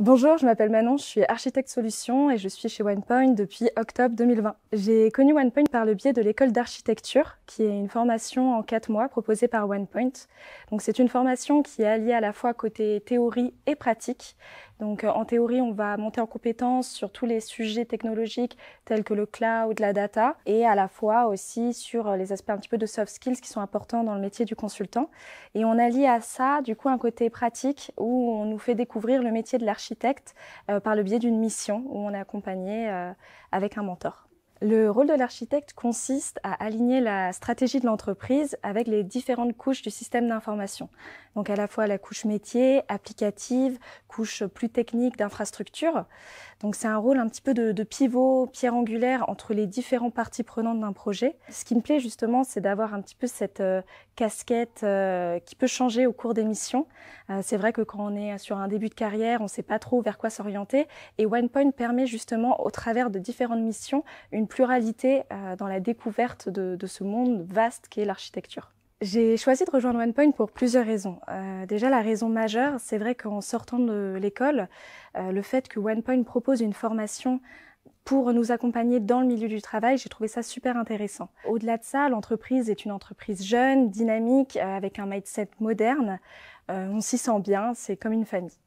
Bonjour, je m'appelle Manon, je suis architecte solution et je suis chez OnePoint depuis octobre 2020. J'ai connu OnePoint par le biais de l'école d'architecture, qui est une formation en quatre mois proposée par OnePoint. Donc c'est une formation qui est alliée à la fois côté théorie et pratique. Donc euh, en théorie, on va monter en compétences sur tous les sujets technologiques tels que le cloud, la data, et à la fois aussi sur euh, les aspects un petit peu de soft skills qui sont importants dans le métier du consultant. Et on allie à ça du coup un côté pratique où on nous fait découvrir le métier de l'architecte euh, par le biais d'une mission où on est accompagné euh, avec un mentor. Le rôle de l'architecte consiste à aligner la stratégie de l'entreprise avec les différentes couches du système d'information. Donc à la fois la couche métier, applicative, couche plus technique d'infrastructure. Donc c'est un rôle un petit peu de, pivot, pierre angulaire entre les différents parties prenantes d'un projet. Ce qui me plaît justement, c'est d'avoir un petit peu cette euh, casquette euh, qui peut changer au cours des missions. Euh, c'est vrai que quand on est sur un début de carrière, on ne sait pas trop vers quoi s'orienter. Et OnePoint permet justement, au travers de différentes missions, une pluralité euh, dans la découverte de, ce monde vaste qu'est l'architecture. J'ai choisi de rejoindre OnePoint pour plusieurs raisons. Euh, déjà, la raison majeure, c'est vrai qu'en sortant de l'école, euh, le fait que OnePoint propose une formation pour nous accompagner dans le milieu du travail, j'ai trouvé ça super intéressant. Au-delà de ça, l'entreprise est une entreprise jeune, dynamique, avec un mindset moderne. on s'y sent bien, c'est comme une famille.